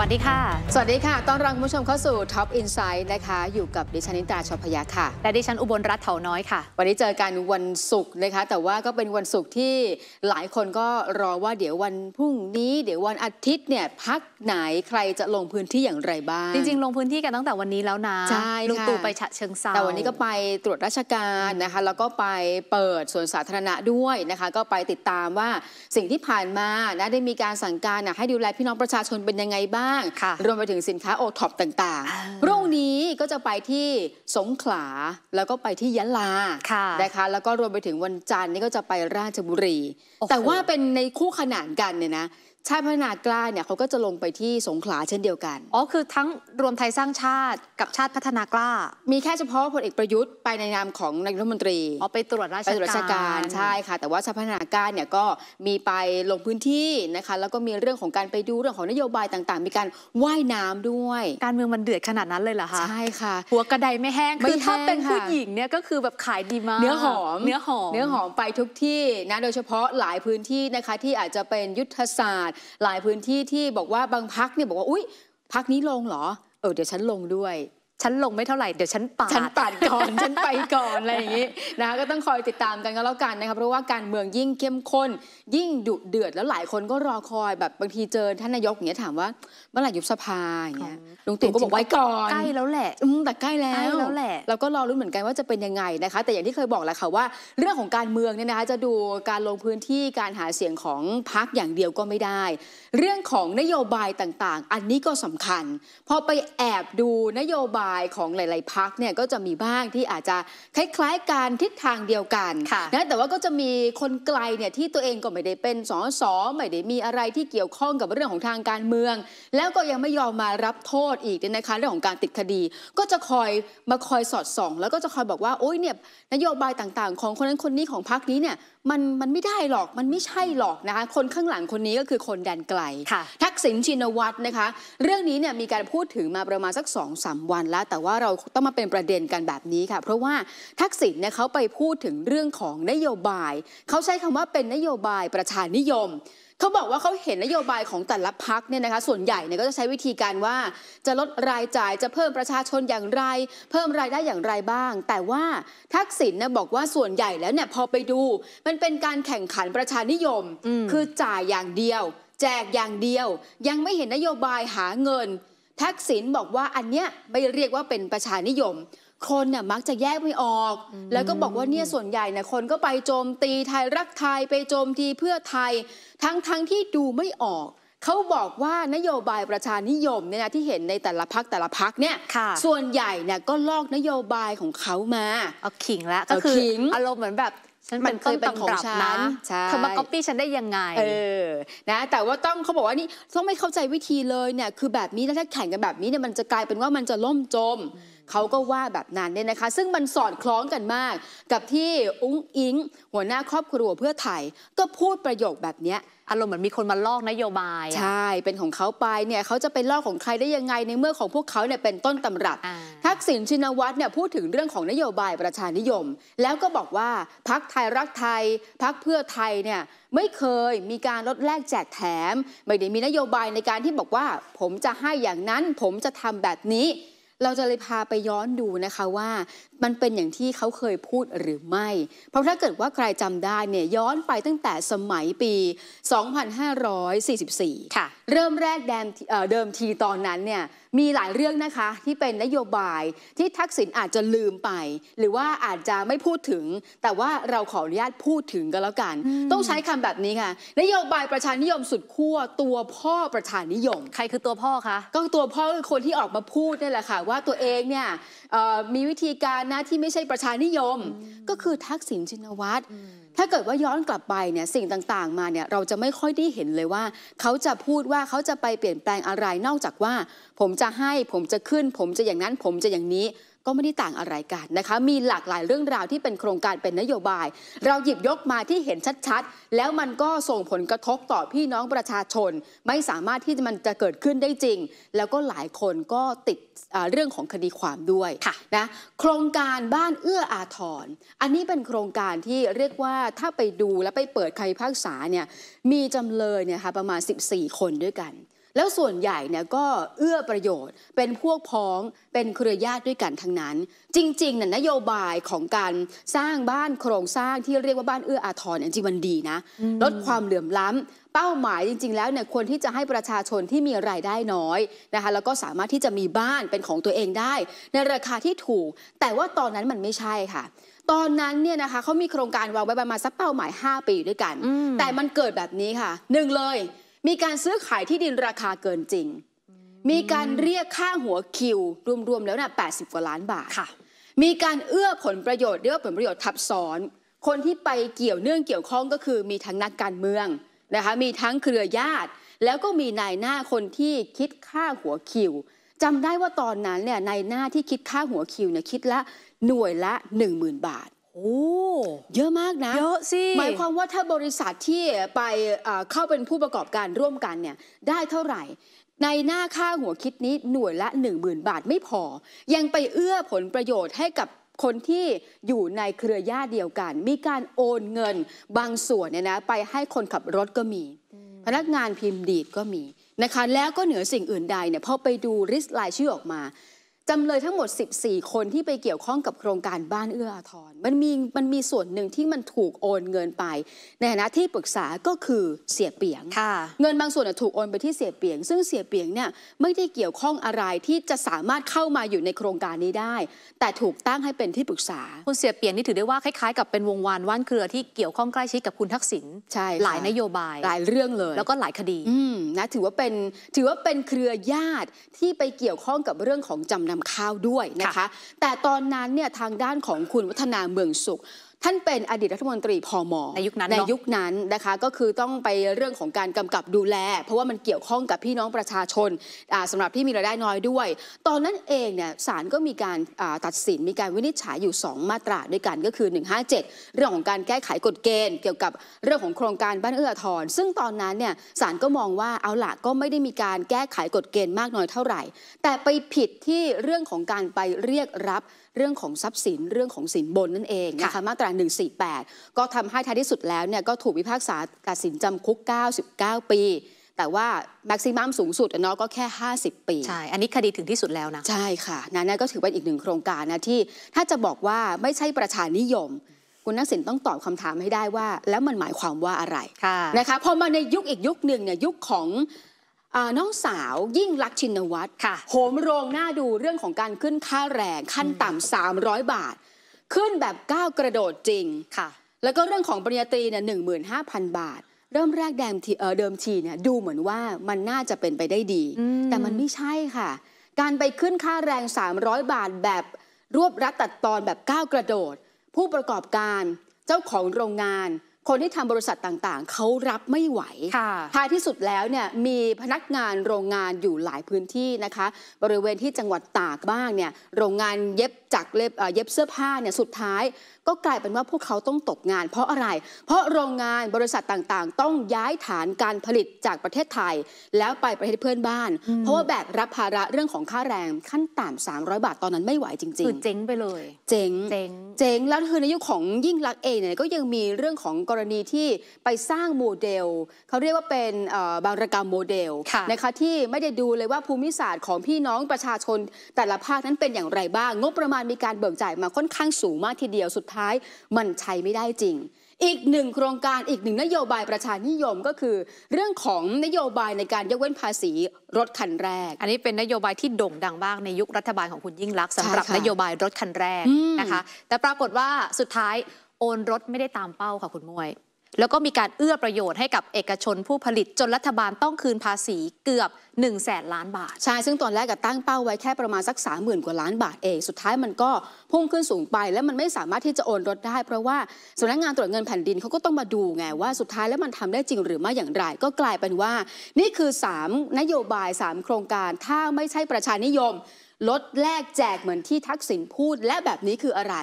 วัสดีค่ะสวัสดีค่ะ ต้อนรับคุณผู้ชมเข้าสู่ Top Insight นะคะอยู่กับดิฉันนิตาชพยาค่ะและดิฉันอุบลรัตน์เถาน้อยค่ะวันนี้เจอกันวันศุกร์นะคะแต่ว่าก็เป็นวันศุกร์ที่หลายคนก็รอว่าเดี๋ยววันพรุ่งนี้ เดี๋ยววันอาทิตย์เนี่ยพักไหนใครจะลงพื้นที่อย่างไรบ้างจริงๆ ลงพื้นที่กันตั้งแต่วันนี้แล้วนะใช่ลุงตู่ไปฉะเชิงเซาแต่วันนี้ก็ไปตรวจราชการนะคะแล้วก็ไปเปิดสวนสาธารณะด้วยนะคะก็ไปติดตามว่าสิ่งที่ผ่านมานะได้มีการสั่งการให้ดูแลพี่น้องประชาชนเป็นยังไงบ้างางรวมไปถึงสินค้าโอท็อปต่างๆพรุ่งนี้ก็จะไปที่สงขลาแล้วก็ไปที่ยะลาะนะคะ แล้วก็รวมไปถึงวันจันทร์นี่ก็จะไปราชบุรี แต่ว่าเป็นในคู่ขนานกันเนี่ยนะชาติพัฒนากล้าเนี่ยเขาก็จะลงไปที่สงขลาเช่นเดียวกันอ๋อคือทั้งรวมไทยสร้างชาติกับชาติพัฒนากล้า มีแค่เฉพาะพลเอกประยุทธ์ไปในนามของนายกรัฐมนตรีอ๋อไปตรวจราชการไปตรวจราชการใช่ค่ะแต่ว่าชาติพัฒนากล้าเนี่ยก็มีไปลงพื้นที่นะคะแล้วก็มีเรื่องของการไปดูเรื่องของนโยบายต่างๆ มีการว่ายน้ำด้วย การเมืองมันเดือดขนาดนั้นเลยเหรอคะใช่ค่ะหัวกระไดไม่แห้งคือถ้าเป็นผู้หญิงเนี่ยก็คือแบบขายดีมากเนื้อหอมเนื้อหอมเนื้อหอมไปทุกที่นะโดยเฉพาะหลายพื้นที่นะคะที่อาจจะเป็นยุทธศาสตร์หลายพื้นที่ที่บอกว่าบางพักเนี่ยบอกว่าอุ๊ยพักนี้ลงเหรอเออเดี๋ยวฉันลงด้วยฉันลงไม่เท่าไหร่เดี๋ยวฉันปาดฉันปาดก่อนฉันไปก่อนอะไรอย่างนี้นะคะก็ต้องคอยติดตามกันก็แล้วกันนะคะเพราะว่าการเมืองยิ่งเข้มข้นยิ่งดุเดือดแล้วหลายคนก็รอคอยแบบบางทีเจอท่านนายกอย่างเงี้ยถามว่าเมื่อไหร่ยุบสภาอย่างเงี้ยลุงตู่ก็บอกไว้ก่อนใกล้แล้วแหละ อืมแต่ใกล้แล้วใกล้แล้วแหละเราก็รอรู้เหมือนกันว่าจะเป็นยังไงนะคะ แต่อย่างที่เคยบอกแหละค่ะว่าเรื่องของการเมืองเนี่ยนะคะจะดูการลงพื้นที่การหาเสียงของพรรคอย่างเดียวก็ไม่ได้ เรื่องของนโยบายต่างๆ อันนี้ก็สำคัญพอไปแอบดูนโยบายายของหลาย ๆพักเนี่ยก็จะมีบ้างที่อาจจะคล้ายๆกันทิศทางเดียวกันนะแต่ว่าก็จะมีคนไกลเนี่ยที่ตัวเองก็ไม่ได้เป็นสส ไม่ได้มีอะไรที่เกี่ยวข้องกับเรื่องของทางการเมือง แล้วก็ยังไม่ยอมมารับโทษอีกนนะคะเรื่องของการติดคดี ก็จะคอยมาคอยสอดส่อง แล้วก็จะคอยบอกว่าโอ้ยเนี่ยนโยบายต่างๆ ของคนนั้นคนนี้ของพักนี้เนี่ยมันมันไม่ได้หรอกมันไม่ใช่หรอกนะคะ คนข้างหลังคนนี้ก็คือคนแดนไกลทักษิณชินวัตรนะคะเรื่องนี้เนี่ยมีการพูดถึงมาประมาณสัก2อสวันแล้วแต่ว่าเราต้องมาเป็นประเด็นกันแบบนี้ค่ะเพราะว่าทักษิณเนี่ยเขาไปพูดถึงเรื่องของนโยบาย เขาใช้คำว่าเป็นนโยบายประชานิยม เขาบอกว่าเขาเห็นนโยบายของแต่ละพักเนี่ยนะคะส่วนใหญ่เนี่ยก็จะใช้วิธีการว่าจะลดรายจ่ายจะเพิ่มประชาชนอย่างไร เพิ่มรายได้อย่างไรบ้าง แต่ว่าทักษิณเนี่ยบอกว่าส่วนใหญ่แล้วเนี่ยพอไปดู มันเป็นการแข่งขันประชานิยม คือจ่ายอย่างเดียว แจกอย่างเดียว ยังไม่เห็นนโยบายหาเงินทักษิณบอกว่าอันเนี้ยไม่เรียกว่าเป็นประชานิยม คนน่ยมักจะแยกไม่ออก แล้วก็บอกว่าเนี่ยส่วนใหญ่เนี่ยคนก็ไปโจมตีไทยรักไทยไปโจมตีเพื่อไทย ทั้งทั้งที่ดูไม่ออกเขาบอกว่านโยบายประชานิยมเนี่ยนะที่เห็นในแต่ละพักแต่ละพักเนี่ยส่วนใหญ่เนี่ยก็ลอกนโยบายของเขามาเอาขิงละก็คืออารมณ์เหมือนแบบฉันมันเคยเป็นของฉันใช่เขามาก๊อปปี้ฉันได้ยังไง เออ นะ แต่ว่าต้องเขาบอกว่านี่ ต้องไม่เข้าใจวิธีเลย เนี่ย คือแบบนี้ แล้วถ้าแข่งกันแบบนี้ เนี่ย มันจะกลายเป็นว่า มันจะล่มจมเขาก็ว่าแบบนั้นเนี่ยนะคะซึ่งมันสอดคล้องกันมาก กับที่อุ้งอิงหัวหน้าครอบครัวเพื่อไทยก็พูดประโยคแบบนี้อารมณ์เหมือนมีคนมาลอกนโยบาย ใช่เป็นของเขาไปเนี่ยเขาจะไปลอกของใครได้ยังไงในเมื่อของพวกเขาเนี่ยเป็นต้นตำรับทักษิณชินวัตรเนี่ยพูดถึงเรื่องของนโยบายประชานิยม แล้วก็บอกว่าพักไทยรักไทยพักเพื่อไทยเนี่ยไม่เคยมีการลดแลกแจกแถม ไม่ได้มีนโยบายในการที่บอกว่า ผมจะให้อย่างนั้นผมจะทำแบบนี้เราจะเลยพาไปย้อนดูนะคะว่า มันเป็นอย่างที่เขาเคยพูดหรือไม่ เพราะถ้าเกิดว่าใครจำได้เนี่ยย้อนไปตั้งแต่สมัยปี 2544 ค่ะ เริ่มแรกเดิมทีตอนนั้นเนี่ยมีหลายเรื่องนะคะที่เป็นนโยบายที่ทักษิณอาจจะลืมไป หรือว่าอาจจะไม่พูดถึง แต่ว่าเราขออนุญาตพูดถึงกันแล้วกัน ต้องใช้คำแบบนี้ค่ะนโยบายประชานิยมสุดขั้วตัวพ่อประชานิยม ใครคือตัวพ่อคะก็ตัวพ่อคือคนที่ออกมาพูดนี่แหละค่ะว่าตัวเองเนี่ยมีวิธีการนะที่ไม่ใช่ประชานิยม ก็คือทักษิณชินวัตรถ้าเกิดว่าย้อนกลับไปเนี่ยสิ่งต่าง ๆ มาเนี่ยเราจะไม่ค่อยได้เห็นเลยว่าเขาจะพูดว่าเขาจะไปเปลี่ยนแปลงอะไรนอกจากว่า ผมจะให้ ผมจะขึ้น ผมจะอย่างนั้น ผมจะอย่างนี้ก็ไม่ได้ต่างอะไรกันนะคะ มีหลากหลายเรื่องราวที่เป็นโครงการเป็นนโยบาย เราหยิบยกมาที่เห็นชัดๆ แล้วมันก็ส่งผลกระทบต่อพี่น้องประชาชน ไม่สามารถที่มันจะเกิดขึ้นได้จริง แล้วก็หลายคนก็ติดเรื่องของคดีความด้วยะนะโครงการบ้านเอื้ออาทรอันนี้เป็นโครงการที่เรียกว่าถ้าไปดูและไปเปิดใครพากษาเนี่ยมีจำเลยเนี่ยค่ะประมาณ 14 คนด้วยกันแล้วส่วนใหญ่เนี่ยก็เอื้อประโยชน์เป็นพวกพ้องเป็นเครือญาติด้วยกันทั้งนั้น จริง ๆน่ยนโยบายของการสร้างบ้านโครงสร้างที่เรียกว่าบ้านเอื้ออาทรเนี่ยจริงมันดีนะลดความเหลื่อมล้ำ เป้าหมายจริงๆแล้วเนี่ยควรที่จะให้ประชาชนที่มีรายได้น้อยนะคะแล้วก็สามารถที่จะมีบ้านเป็นของตัวเองได้ ในราคาที่ถูก แต่ว่าตอนนั้นมันไม่ใช่ค่ะ ตอนนั้นเนี่ยนะคะเขามีโครงการวางไว้ประมาณสักเป้าหมาย 5 ปีด้วยกัน แต่มันเกิดแบบนี้ค่ะหนึ่งเลยมีการซื้อขายที่ดินราคาเกินจริง มีการเรียกค่าหัวคิว รวมๆแล้วนะ่ะ80กว่าล้านบาท มีการเอื้อผลประโยชน์เรียกผลประโยชน์ทับซ้อน คนที่ไปเกี่ยวเนื่องเกี่ยวข้องก็คือ มีทั้งนักการเมืองนะคะ มีทั้งเครือญาติ แล้วก็มีนายหน้าคนที่คิดค่าหัวคิวจำได้ว่าตอนนั้นเนี่ยนายหน้าที่คิดค่าหัวคิวเนี่ยคิดละหน่วยละ 10,000 บาทโอ้เยอะมากนะเยอะสิหมายความว่าถ้าบริษัทที่ไปเข้าเป็นผู้ประกอบการร่วมกันเนี่ยได้เท่าไหร่ ในหน้าค่าหัวคิดนี้หน่วยละ10,000บาทไม่พอ ยังไปเอื้อผลประโยชน์ให้กับคนที่อยู่ในเครือญาติเดียวกัน มีการโอนเงินบางส่วนเนี่ยนะไปให้คนขับรถก็มี พนักงานพิมพ์ดีดก็มีนะคะแล้วก็เหนือสิ่งอื่นใดเนี่ยพอไปดูริสไลายชื่อออกมาจำเลยทั้งหมด 14 คนที่ไปเกี่ยวข้องกับโครงการบ้านเอื้ออาทร มันมีมันมีส่วนหนึ่งที่มันถูกโอนเงินไป ในฐานะที่ปรึกษาก็คือเสียเปียงเงินบางส่วนถูกโอนไปที่เสียเปียง ซึ่งเสียเปียงเนี่ยไม่ได้เกี่ยวข้องอะไรที่จะสามารถเข้ามาอยู่ในโครงการนี้ได้แต่ถูกตั้งให้เป็นที่ปรึกษาคุณเสียเปียงนี่ถือได้ว่าคล้ายๆกับเป็นวงวานว่านเครือที่เกี่ยวข้องใกล้ชิดกับคุณทักษิณใช่หลายนโยบายหลายเรื่องเลยแล้วก็หลายคดีนะถือว่าเป็นถือว่าเป็นเครือญาติที่ไปเกี่ยวข้องกับเรื่องของจำนนำข้าวด้วยนะคะแต่ตอนนั้นเนี่ยทางด้านของคุณวัฒนาเมืองสุขท่านเป็นอดีตรัฐมนตรีพอมในยุคนั้นในยุคนั้นนะคะก็คือต้องไปเรื่องของการกำกับดูแล เพราะว่ามันเกี่ยวข้องกับพี่น้องประชาชนสำหรับที่มีรายได้น้อยด้วย ตอนนั้นเองเนี่ยศาลก็มีการตัดสินมีการวินิจฉัยอยู่ 2 มาตราด้วยกันก็คือ 157 เรื่องของการแก้ไขกฎเกณฑ์เกี่ยวกับเรื่องของโครงการบ้านเอื้อทอนซึ่งตอนนั้นเนี่ยศาลก็มองว่าเอาละก็ไม่ได้มีการแก้ไขกฎเกณฑ์มากน้อยเท่าไหร่ แต่ไปผิดที่เรื่องของการไปเรียกรับเรื่องของทรัพย์สินเรื่องของสินบนนั่นเองนะคะมาตรา 148 ก็ทำให้ท้ายที่สุดแล้วเนี่ยก็ถูกวิพากษาตัดสินจำคุก 99 ปี แต่ว่าแม็กซิมัมสูงสุดเนาะก็แค่ 50 ปีใช่อันนี้คดีถึงที่สุดแล้วนะใช่ค่ะนั่นก็ถือว่าอีกหนึ่งโครงการนะที่ถ้าจะบอกว่าไม่ใช่ประชานิยม คุณนักสินต้องตอบคำถามให้ได้ว่า แล้วมันหมายความว่าอะไระนะคะพอมาในยุคอีกยุคหนึ่งเนี่ยยุคของน้องสาวยิ่งรักชินวัตรค่ะโหมโรงหน้าดูเรื่องของการขึ้นค่าแรงขั้นต่ำ300 บาท ขึ้นแบบก้าวกระโดดจริงค่ะ แล้วก็เรื่องของปริญญาตรีเนี่ยหนึ่งบาท เริ่มแรกแดมทีเออเดิมทีเนี่ยดูเหมือนว่ามันน่าจะเป็นไปได้ดี แต่มันไม่ใช่ค่ะ การไปขึ้นค่าแรง 300 บาทแบบรวบรัดตัดตอนแบบก้าวกระโดด ผู้ประกอบการเจ้าของโรงงานคนที่ทำบริษัทต่างๆ เขารับไม่ไหวท้ายที่สุดแล้วเนี่ย มีพนักงานโรงงานอยู่หลายพื้นที่นะคะ บริเวณที่จังหวัดตากบ้างเนี่ย โรงงานเย็บจากเย็บเสื้อผ้าเนี่ยสุดท้ายก็กลายเป็นว่าพวกเขาต้องตกงาน เพราะอะไรเพราะโรงงานบริษัทต่างๆ ต้องย้ายฐานการผลิตจากประเทศไทย แล้วไปประเทศเพื่อนบ้าน เพราะว่าแบกรับภาระเรื่องของค่าแรงขั้นต่ำ300 บาทตอนนั้นไม่ไหวจริงๆ คือ เจ๊งไปเลย เจ๊งเจ๊งเจ๊งแล้วคือในยุคของยิ่งรักเองเนี่ยก็ยังมีเรื่องของกรณีที่ไปสร้างโมเดลเขาเรียกว่าเป็นบางรกรรมโมเดลนะคะที่ไม่ได้ดูเลยว่าภูมิศาสตร์ของพี่น้องประชาชนแต่ละภาคนั้นเป็นอย่างไรบ้างงบประมาณมีการเบิกจ่ายมาค่อนข้างสูงมากทีเดียวสุดท้ายมันใช้ไม่ได้จริง อีกหนึ่งโครงการอีกหนึ่งนโยบายประชานิยมก็คือ เรื่องของนโยบายในการยกเว้นภาษีรถคันแรก อันนี้เป็นนโยบายที่โด่งดังมากในยุครัฐบาลของคุณยิ่งลักษณ์สำหรับนโยบายรถคันแรกนะคะแต่ปรากฏว่าสุดท้ายโอนรถไม่ได้ตามเป้าค่ะคุณมวยแล้วก็มีการเอื้อประโยชน์ให้กับเอกชนผู้ผลิตจนรัฐบาลต้องคืนภาษีเกือบ1นึ่งแสนล้านบาท ใช่ ซึ่งตอนแรกก็ตั้งเป้าไว้แค่ประมาณสัก3 0,000กว่าล้านบาทเอง สุดท้ายมันก็พุ่งขึ้นสูงไปแล้วมันไม่สามารถที่จะโอนรถได้ เพราะว่าสำนักงานตรวจเงินแผ่นดินเขาก็ต้องมาดูไงว่าสุดท้ายแล้วมันทำได้จริงหรือไม่อย่างไร ก็กลายเป็นว่า นี่คือ3นโยบาย3โครงการถ้าไม่ใช่ประชานิยมลดแลกแจกเหมือนที่ทักษิณพูดและแบบนี้คืออะไร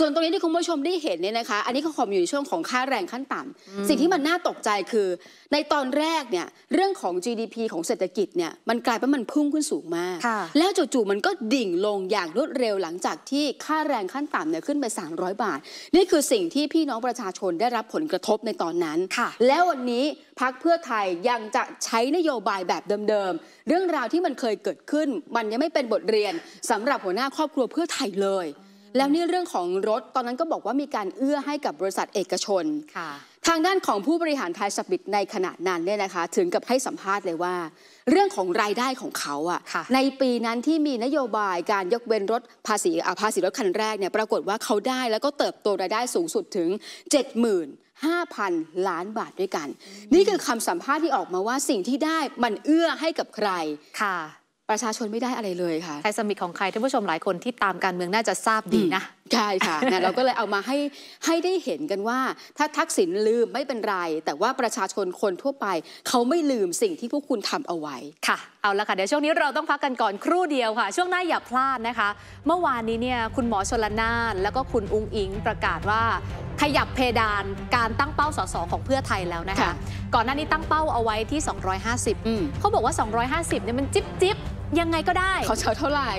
ส่วนตรงนี้ที่คุณผู้ชมได้เห็นเนี่ยนะคะ อันนี้ก็คอมอยู่ในช่วงของค่าแรงขั้นต่ำสิ่งที่มันน่าตกใจคือ ในตอนแรกเนี่ยเรื่องของ GDP ของเศรษฐกิจเนี่ยมันกลายเป็นมันพุ่งขึ้นสูงมาก แล้วจู่ๆมันก็ดิ่งลงอย่างรวดเร็วหลังจากที่ค่าแรงขั้นต่ำเนี่ยขึ้นไป 300 บาท นี่คือสิ่งที่พี่น้องประชาชนได้รับผลกระทบในตอนนั้น แล้ววันนี้พักเพื่อไทยยังจะใช้นโยบายแบบเดิมๆ เรื่องราวที่มันเคยเกิดขึ้น มันยังไม่เป็นบทเรียนสำหรับหัวหน้าครอบครัวเพื่อไทยเลย แล้วนี่เรื่องของรถตอนนั้นก็บอกว่ามีการเอื้อให้กับบริษัทเอกชนค่ะ ทางด้านของผู้บริหารไทยสปิตในขณะนั้นเนี่ยนะคะ ถึงกับให้สัมภาษณ์เลยว่า เรื่องของรายได้ของเขาอะะในปีนั้นที่มีนโยบายการยกเว้นรถภาษีภาษีรถคันแรกเนี่ยปรากฏว่าเขาได้แล้วก็เติบโตรายได้สูงสุดถึง70,000 5,000ล้านบาทด้วยกัน นี่คือคำสัมภาษณ์ที่ออกมาว่าสิ่งที่ได้มันเอื้อให้กับใครค่ะ ประชาชนไม่ได้อะไรเลยค่ะไทยสมิตของใครท่านผู้ชมหลายคนที่ตามการเมืองน่าจะทราบดีนะใช่ค่ะนะเราก็เลยเอามาให้ให้ได้เห็นกันว่า ถ้าทักษิณลืมไม่เป็นไรแต่ว่าประชาชนคนทั่วไป เขาไม่ลืมสิ่งที่พวกคุณทำเอาไว้ค่ะเอาละค่ะเดี๋ยวช่วงนี้เราต้องพักกันก่อนครู่เดียวค่ะ ช่วงหน้าอย่าพลาดนะคะ เมื่อวานนี้เนี่ยคุณหมอชลนาน แล้วก็คุณอุงอิงประกาศว่าขยับเพดานการตั้งเป้าสสของเพื่อไทยแล้วนะคะ ก่อนหน้านี้ตั้งเป้าเอาไว้ที่ 250 เขาบอกว่า 250 เนี่ยมันจิ๊บจิ๊บยังไงก็ได้เขาเฉาเท่าไหร่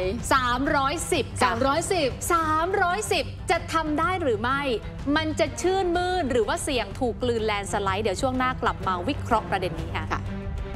310 310 310 จะทำได้หรือไม่ มันจะชื่นมื่นหรือว่าเสี่ยงถูกกลืนแลนสไลด์ เดี๋ยวช่วงหน้ากลับมาวิเคราะห์ประเด็นนี้ค่ะ